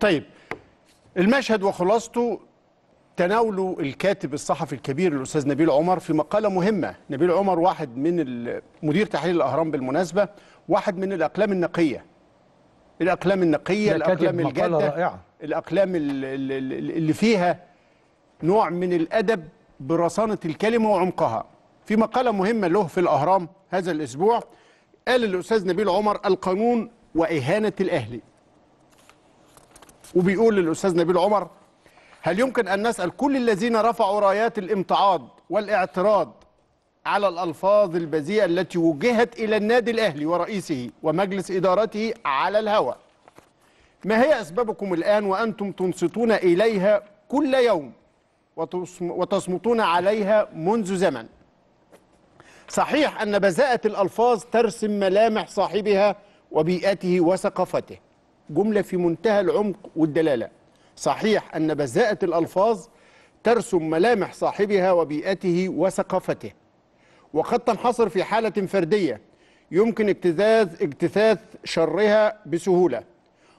طيب المشهد وخلاصته تناوله الكاتب الصحفي الكبير الاستاذ نبيل عمر في مقاله مهمه نبيل عمر واحد من مدير تحليل الاهرام بالمناسبه واحد من الاقلام النقيه الاقلام النقيه الاقلام الجاده الاقلام اللي فيها نوع من الادب برصانه الكلمه وعمقها في مقاله مهمه له في الاهرام هذا الاسبوع قال الاستاذ نبيل عمر القانون واهانه الاهلي وبيقول للأستاذ نبيل عمر هل يمكن أن نسأل كل الذين رفعوا رايات الامتعاض والاعتراض على الألفاظ البذيئة التي وجهت إلى النادي الأهلي ورئيسه ومجلس إدارته على الهوى ما هي أسبابكم الآن وأنتم تنصتون إليها كل يوم وتصمتون عليها منذ زمن صحيح أن بذاءة الألفاظ ترسم ملامح صاحبها وبيئته وثقافته جملة في منتهى العمق والدلالة صحيح أن بذاءة الألفاظ ترسم ملامح صاحبها وبيئته وثقافته وقد تنحصر في حالة فردية يمكن اجتزاز اجتثاث شرها بسهولة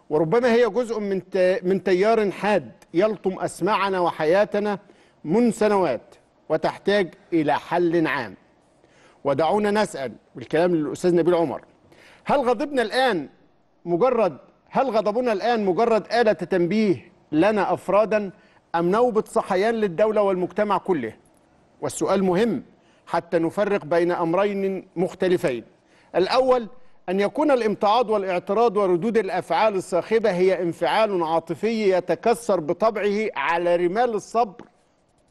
وربما هي جزء من من تيار حاد يلطم أسماعنا وحياتنا من سنوات وتحتاج إلى حل عام ودعونا نسأل والكلام للأستاذ نبيل عمر هل غضبنا الآن مجرد هل غضبنا الآن مجرد آلة تنبيه لنا أفرادا أم نوبة صحيان للدولة والمجتمع كله والسؤال مهم حتى نفرق بين أمرين مختلفين الأول أن يكون الامتعاض والاعتراض وردود الأفعال الصاخبة هي انفعال عاطفي يتكسر بطبعه على رمال الصبر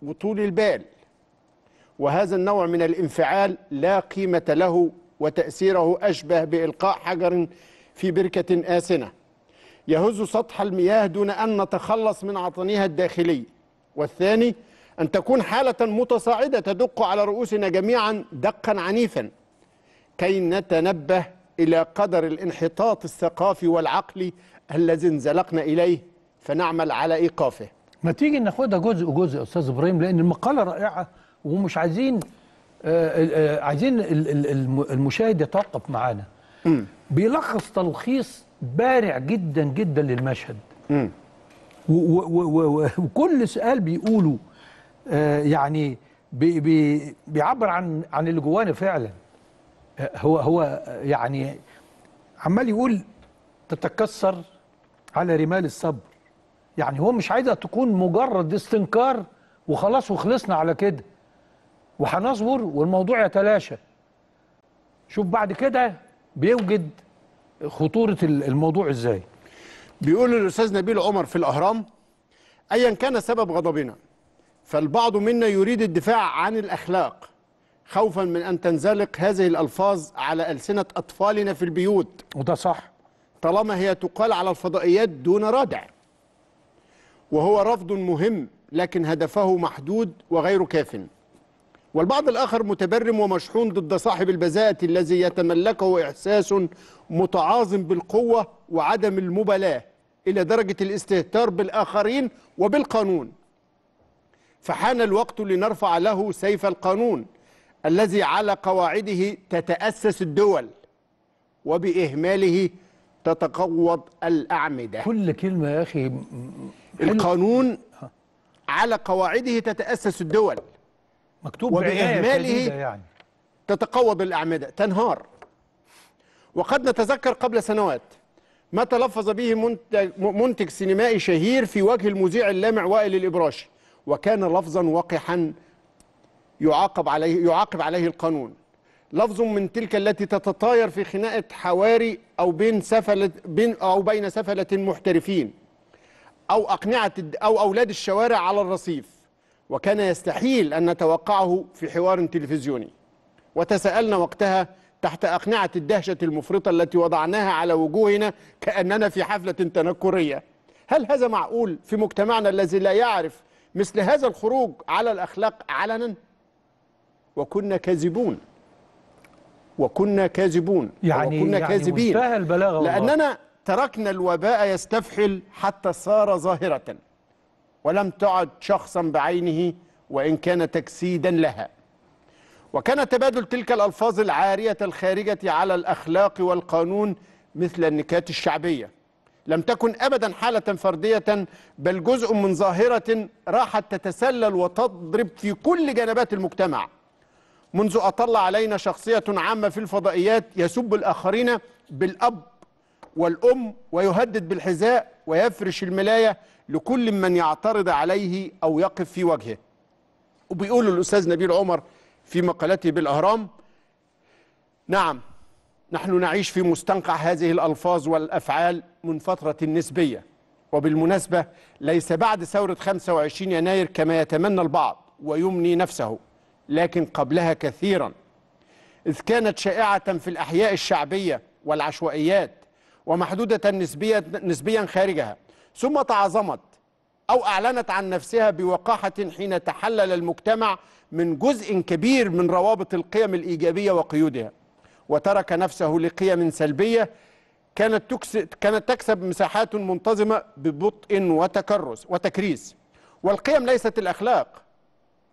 وطول البال وهذا النوع من الانفعال لا قيمة له وتأثيره أشبه بإلقاء حجر في بركة آسنة يهز سطح المياه دون أن نتخلص من عطنها الداخلي والثاني أن تكون حالة متصاعدة تدق على رؤوسنا جميعا دقا عنيفا كي نتنبه إلى قدر الانحطاط الثقافي والعقلي الذي انزلقنا إليه فنعمل على إيقافه ما تيجي ناخدها جزء جزء أستاذ إبراهيم لأن المقالة رائعة ومش عايزين آآ آه، آآ آه، عايزين المشاهد يتوقف معانا بيلخص تلخيص بارع جدا جدا للمشهد وكل سؤال بيقوله آه يعني بي بي بيعبر عن عن اللي جوانا فعلا آه، هو هو آه، يعني عمال يقول تتكسر على رمال الصبر يعني هو مش عايزها تكون مجرد استنكار وخلاص وخلصنا على كده وهنصبر والموضوع يتلاشى شوف بعد كده بيوجد خطوره الموضوع ازاي بيقول الاستاذ نبيل عمر في الاهرام ايا كان سبب غضبنا فالبعض منا يريد الدفاع عن الاخلاق خوفا من ان تنزلق هذه الالفاظ على السنه اطفالنا في البيوت وده صح طالما هي تقال على الفضائيات دون رادع وهو رفض مهم لكن هدفه محدود وغير كاف والبعض الآخر متبرم ومشحون ضد صاحب البزاءة الذي يتملكه إحساس متعاظم بالقوة وعدم المبالاة إلى درجة الاستهتار بالآخرين وبالقانون فحان الوقت لنرفع له سيف القانون الذي على قواعده تتأسس الدول وبإهماله تتقوض الأعمدة كل كلمة يا أخي القانون على قواعده تتأسس الدول مكتوب وبإهماله يعني. تتقوض الأعمدة تنهار وقد نتذكر قبل سنوات ما تلفظ به منتج, منتج سينمائي شهير في وجه المذيع اللامع وائل الإبراشي وكان لفظا وقحا يعاقب عليه يعاقب عليه القانون لفظ من تلك التي تتطاير في خناقة حواري أو بين سفلة بين أو بين سفلة محترفين أو أقنعة أو أولاد الشوارع على الرصيف وكان يستحيل أن نتوقعه في حوار تلفزيوني وتساءلنا وقتها تحت أقنعة الدهشة المفرطة التي وضعناها على وجوهنا كأننا في حفلة تنكرية هل هذا معقول في مجتمعنا الذي لا يعرف مثل هذا الخروج على الأخلاق علنا وكنا كاذبون وكنا كاذبون يعني وكنا يعني كاذبين البلاغة لأننا تركنا الوباء يستفحل حتى صار ظاهرة ولم تعد شخصا بعينه وإن كان تجسيدا لها وكان تبادل تلك الألفاظ العارية الخارجة على الأخلاق والقانون مثل النكات الشعبية لم تكن أبدا حالة فردية بل جزء من ظاهرة راحت تتسلل وتضرب في كل جنبات المجتمع منذ أطل علينا شخصية عامة في الفضائيات يسب الآخرين بالأب والأم ويهدد بالحذاء ويفرش الملاية لكل من يعترض عليه أو يقف في وجهه وبيقول الأستاذ نبيل عمر في مقالته بالأهرام نعم نحن نعيش في مستنقع هذه الألفاظ والأفعال من فترة نسبية وبالمناسبة ليس بعد ثورة 25 يناير كما يتمنى البعض ويمني نفسه لكن قبلها كثيرا إذ كانت شائعة في الأحياء الشعبية والعشوائيات ومحدودة نسبيا, نسبيا خارجها ثم تعظمت أو أعلنت عن نفسها بوقاحة حين تحلل المجتمع من جزء كبير من روابط القيم الإيجابية وقيودها وترك نفسه لقيم سلبية كانت تكسب, كانت تكسب مساحات منتظمة ببطء وتكرس وتكريس والقيم ليست الأخلاق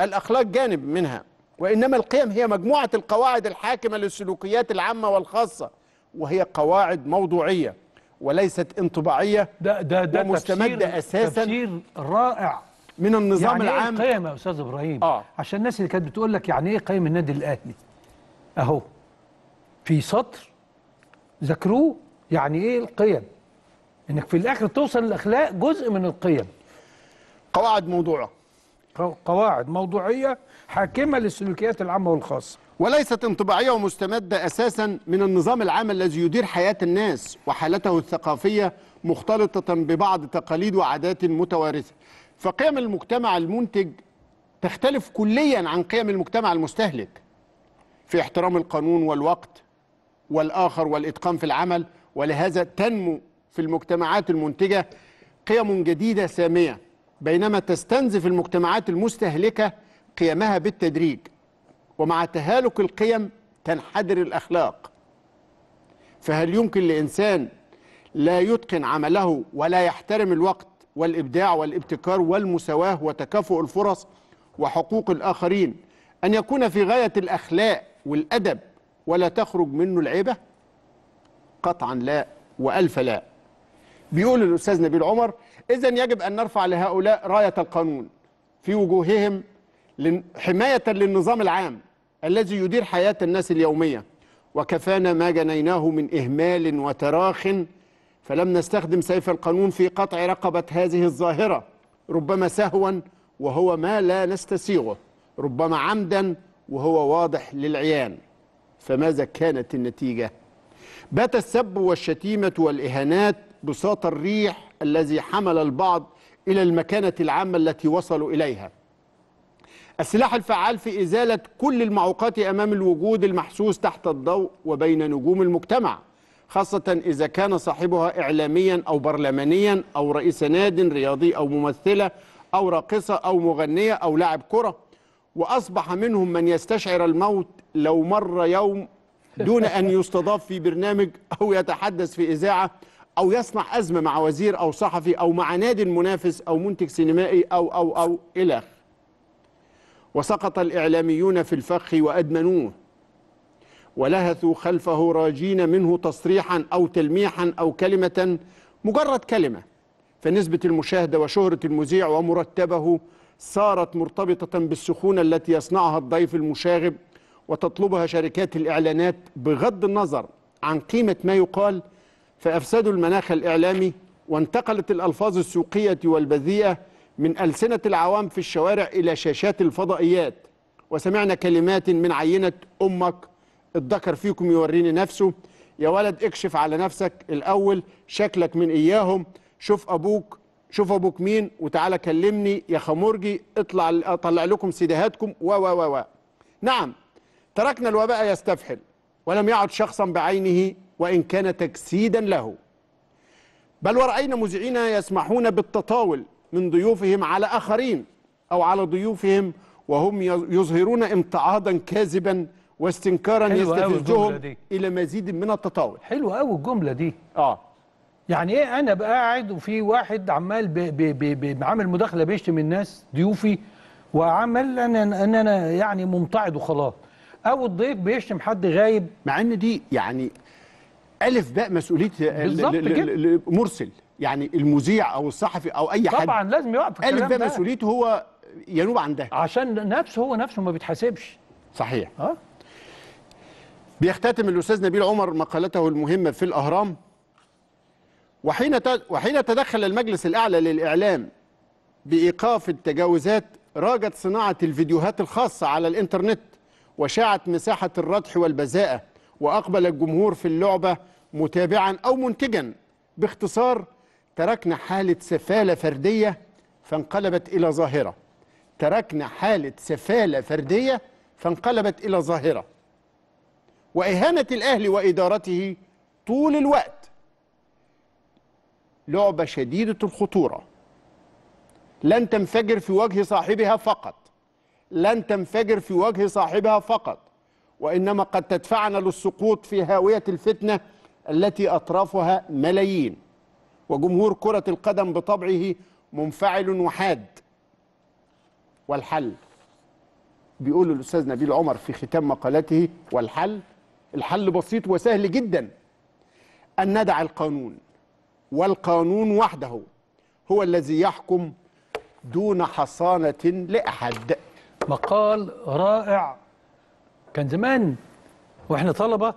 الأخلاق جانب منها وإنما القيم هي مجموعة القواعد الحاكمة للسلوكيات العامة والخاصة وهي قواعد موضوعية وليست انطباعيه ده ده ده ومستمده اساسا تفسير رائع من النظام يعني إيه العام يعني ايه القيم يا استاذ ابراهيم آه. عشان الناس اللي كانت بتقول لك يعني ايه قيم النادي الاهلي اهو في سطر ذاكروه يعني ايه القيم انك في الاخر توصل للاخلاق جزء من القيم قواعد موضوعه قواعد موضوعيه حاكمه للسلوكيات العامه والخاصه وليست انطباعية ومستمدة أساسا من النظام العام الذي يدير حياة الناس وحالته الثقافية مختلطة ببعض تقاليد وعادات متوارثة فقيم المجتمع المنتج تختلف كليا عن قيم المجتمع المستهلك في احترام القانون والوقت والآخر والإتقان في العمل ولهذا تنمو في المجتمعات المنتجة قيم جديدة سامية بينما تستنزف المجتمعات المستهلكة قيمها بالتدريج ومع تهالك القيم تنحدر الأخلاق فهل يمكن لإنسان لا يتقن عمله ولا يحترم الوقت والإبداع والابتكار والمساواة وتكافؤ الفرص وحقوق الآخرين أن يكون في غاية الأخلاق والأدب ولا تخرج منه العيبة قطعا لا وألف لا بيقول الأستاذ نبيل عمر إذا يجب أن نرفع لهؤلاء راية القانون في وجوههم حماية للنظام العام الذي يدير حياة الناس اليومية وكفانا ما جنيناه من إهمال وتراخ فلم نستخدم سيف القانون في قطع رقبة هذه الظاهرة ربما سهوا وهو ما لا نستسيغه ربما عمدا وهو واضح للعيان فماذا كانت النتيجة؟ بات السب والشتيمة والإهانات بساط الريح الذي حمل البعض إلى المكانة العامة التي وصلوا إليها السلاح الفعال في إزالة كل المعوقات أمام الوجود المحسوس تحت الضوء وبين نجوم المجتمع خاصة إذا كان صاحبها إعلاميا أو برلمانيا أو رئيس ناد رياضي أو ممثلة أو راقصة أو مغنية أو لاعب كرة وأصبح منهم من يستشعر الموت لو مر يوم دون أن يستضاف في برنامج أو يتحدث في إذاعة أو يصنع أزمة مع وزير أو صحفي أو مع ناد منافس أو منتج سينمائي أو أو أو إلى آخره وسقط الإعلاميون في الفخ وأدمنوه ولهثوا خلفه راجين منه تصريحا أو تلميحا أو كلمة مجرد كلمة فنسبة المشاهدة وشهرة المذيع ومرتبه صارت مرتبطة بالسخونة التي يصنعها الضيف المشاغب وتطلبها شركات الإعلانات بغض النظر عن قيمة ما يقال فأفسدوا المناخ الإعلامي وانتقلت الألفاظ السوقية والبذيئة من ألسنة العوام في الشوارع إلى شاشات الفضائيات وسمعنا كلمات من عينة أمك الذكر فيكم يوريني نفسه يا ولد اكشف على نفسك الأول شكلك من إياهم شوف أبوك شوف أبوك مين وتعالى كلمني يا خمرجي اطلع اطلع لكم سيدهاتكم و و و نعم تركنا الوباء يستفحل ولم يعد شخصا بعينه وإن كان تجسيدا له بل ورأينا مذيعين يسمحون بالتطاول من ضيوفهم على آخرين أو على ضيوفهم وهم يظهرون امتعاضا كاذبا واستنكارا يستفزهم إلى مزيد من التطاول حلوة قوي الجملة دي آه يعني ايه انا بقى قاعد وفي واحد عمال بي عامل مداخله بيشتم الناس ضيوفي وعمل ان انا, أنا يعني ممتعض وخلاص او الضيف بيشتم حد غايب مع ان دي يعني الف باء مسؤوليه آه، مرسل يعني المذيع او الصحفي او اي طبعا حد طبعا لازم يوقف الكلام ده مسؤوليته هو ينوب عن ده عشان نفسه هو نفسه ما بيتحاسبش صحيح اه بيختتم الاستاذ نبيل عمر مقالته المهمه في الاهرام وحين وحين تدخل المجلس الاعلى للاعلام بايقاف التجاوزات راجت صناعه الفيديوهات الخاصه على الانترنت وشاعت مساحه الردح والبذاءه واقبل الجمهور في اللعبه متابعا او منتجا باختصار تركنا حالة سفالة فردية فانقلبت إلى ظاهرة تركنا حالة سفالة فردية فانقلبت إلى ظاهرة وإهانة الأهل وإدارته طول الوقت لعبة شديدة الخطورة لن تنفجر في وجه صاحبها فقط لن تنفجر في وجه صاحبها فقط وإنما قد تدفعنا للسقوط في هاوية الفتنة التي أطرافها ملايين وجمهور كرة القدم بطبعه منفعل وحاد والحل بيقول الأستاذ نبيل عمر في ختام مقالته والحل الحل بسيط وسهل جدا أن ندع القانون والقانون وحده هو الذي يحكم دون حصانة لأحد مقال رائع كان زمان واحنا طلبة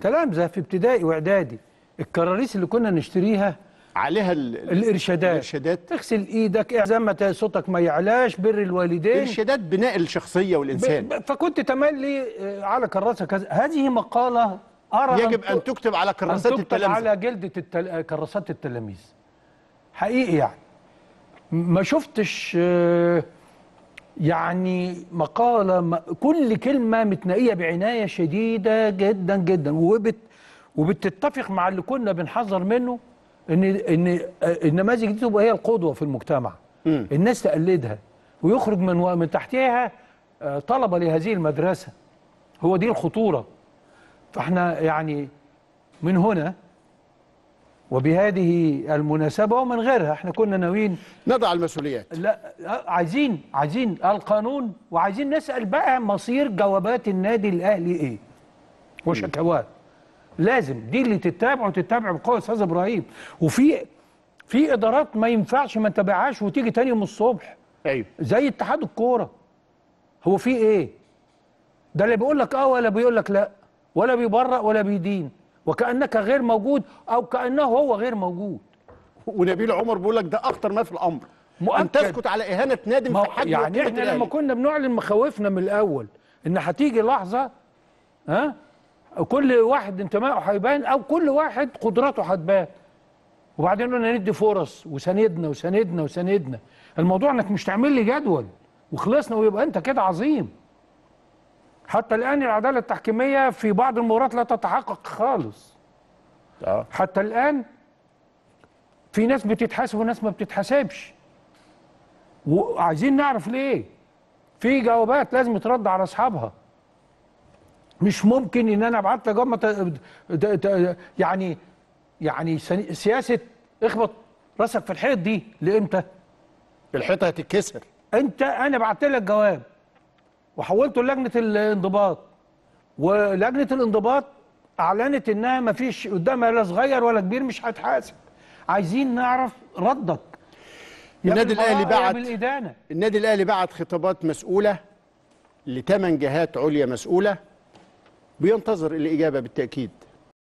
تلامذة في ابتدائي وإعدادي الكراريس اللي كنا نشتريها عليها الارشادات الارشادات تغسل ايدك زي ما صوتك ما يعلاش بر الوالدين ارشادات بناء الشخصيه والانسان ب... فكنت تملي آه، على كراسه كذا هذه مقاله ارى يجب ان تكتب على كراسات تكتب التلاميذ على جلده التل... آه، كراسات التلاميذ حقيقي يعني ما شفتش آه، يعني مقاله كل كلمه متنقيه بعنايه شديده جدا جدا وبت وبتتفق مع اللي كنا بنحذر منه ان ان النماذج دي تبقى هي القدوه في المجتمع مم. الناس تقلدها ويخرج من من تحتها آه، طلبه لهذه المدرسه هو دي الخطوره فاحنا يعني من هنا وبهذه المناسبة ومن غيرها احنا كنا ناويين نضع المسؤوليات لا آه، عايزين عايزين القانون وعايزين نسأل بقى مصير جوابات النادي الأهلي ايه وشكواه لازم دي اللي تتابع وتتابع بقوه استاذ ابراهيم وفي في ادارات ما ينفعش ما تتابعهاش وتيجي تاني يوم الصبح ايوه زي اتحاد الكوره هو في ايه ده اللي بيقول لك اه ولا بيقول لك لا ولا بيبرأ ولا بيدين وكأنك غير موجود أو كأنه هو غير موجود ونبيل عمر بيقول لك ده أخطر ما في الأمر مؤكد. أن تسكت على إهانة نادم مو... في حد يعني إحنا لما كنا بنعلن مخاوفنا من الأول إن هتيجي لحظة ها كل واحد انتمائه هيبان او كل واحد قدراته هتبان وبعدين قلنا ندي فرص وساندنا وساندنا وساندنا الموضوع انك مش تعمل لي جدول وخلصنا ويبقى انت كده عظيم حتى الان العداله التحكيميه في بعض المباريات لا تتحقق خالص آه. حتى الان في ناس بتتحاسب وناس ما بتتحاسبش وعايزين نعرف ليه في جوابات لازم ترد على اصحابها مش ممكن ان انا ابعت لك يعني يعني سياسه اخبط راسك في الحيط دي لامتى؟ الحيطه هتتكسر انت انا بعت لك جواب وحولته لجنه الانضباط ولجنه الانضباط اعلنت انها ما فيش قدامها لا صغير ولا كبير مش هتحاسب عايزين نعرف ردك النادي الاهلي بعت النادي الاهلي بعت خطابات مسؤوله لثمان جهات عليا مسؤوله بينتظر الإجابة بالتأكيد